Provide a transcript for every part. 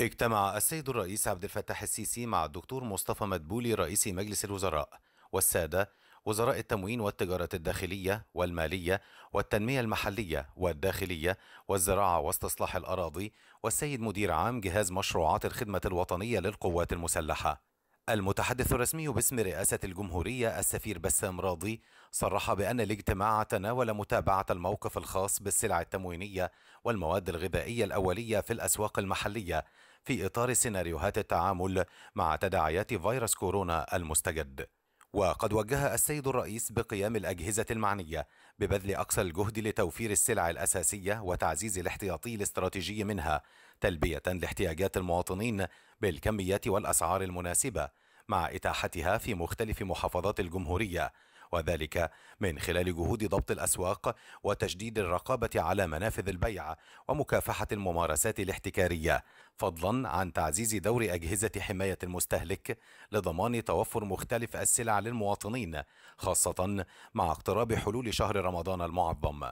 اجتمع السيد الرئيس عبد الفتاح السيسي مع الدكتور مصطفى مدبولي رئيس مجلس الوزراء والسادة وزراء التموين والتجارة الداخلية والمالية والتنمية المحلية والداخلية والزراعة واستصلاح الأراضي والسيد مدير عام جهاز مشروعات الخدمة الوطنية للقوات المسلحة المتحدث الرسمي باسم رئاسة الجمهورية السفير بسام راضي صرح بأن الاجتماع تناول متابعة الموقف الخاص بالسلع التموينية والمواد الغذائية الأولية في الأسواق المحلية في إطار سيناريوهات التعامل مع تداعيات فيروس كورونا المستجد. وقد وجه السيد الرئيس بقيام الأجهزة المعنية ببذل أقصى الجهد لتوفير السلع الأساسية وتعزيز الاحتياطي الاستراتيجي منها تلبية لاحتياجات المواطنين بالكميات والأسعار المناسبة مع إتاحتها في مختلف محافظات الجمهورية وذلك من خلال جهود ضبط الأسواق وتشديد الرقابة على منافذ البيع ومكافحة الممارسات الاحتكارية فضلا عن تعزيز دور أجهزة حماية المستهلك لضمان توفر مختلف السلع للمواطنين خاصة مع اقتراب حلول شهر رمضان المعظم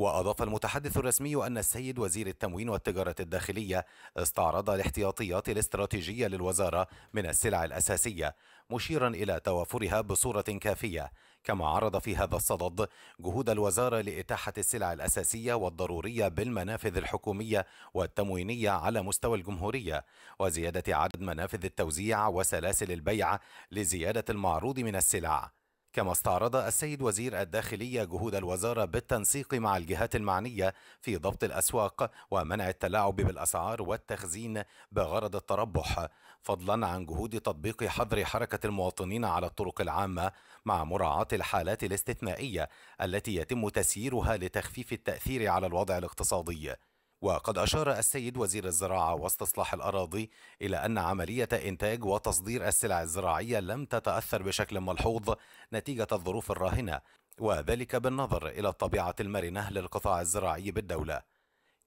وأضاف المتحدث الرسمي أن السيد وزير التموين والتجارة الداخلية استعرض الاحتياطيات الاستراتيجية للوزارة من السلع الأساسية مشيرا إلى توافرها بصورة كافية كما عرض في هذا الصدد جهود الوزارة لإتاحة السلع الأساسية والضرورية بالمنافذ الحكومية والتموينية على مستوى الجمهورية وزيادة عدد منافذ التوزيع وسلاسل البيع لزيادة المعروض من السلع كما استعرض السيد وزير الداخلية جهود الوزارة بالتنسيق مع الجهات المعنية في ضبط الأسواق ومنع التلاعب بالأسعار والتخزين بغرض التربح فضلا عن جهود تطبيق حظر حركة المواطنين على الطرق العامة مع مراعاة الحالات الاستثنائية التي يتم تسييرها لتخفيف التأثير على الوضع الاقتصادي وقد أشار السيد وزير الزراعة واستصلاح الأراضي إلى أن عملية إنتاج وتصدير السلع الزراعية لم تتأثر بشكل ملحوظ نتيجة الظروف الراهنة وذلك بالنظر إلى الطبيعة المرنة للقطاع الزراعي بالدولة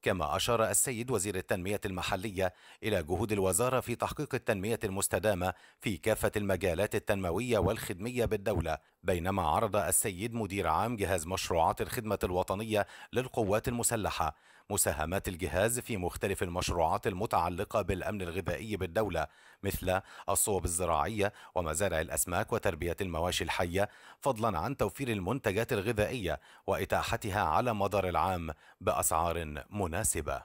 كما أشار السيد وزير التنمية المحلية إلى جهود الوزارة في تحقيق التنمية المستدامة في كافة المجالات التنموية والخدمية بالدولة بينما عرض السيد مدير عام جهاز مشروعات الخدمة الوطنية للقوات المسلحة مساهمات الجهاز في مختلف المشروعات المتعلقة بالأمن الغذائي بالدولة مثل الصوب الزراعية ومزارع الأسماك وتربية المواشي الحية فضلا عن توفير المنتجات الغذائية وإتاحتها على مدار العام بأسعار مناسبة.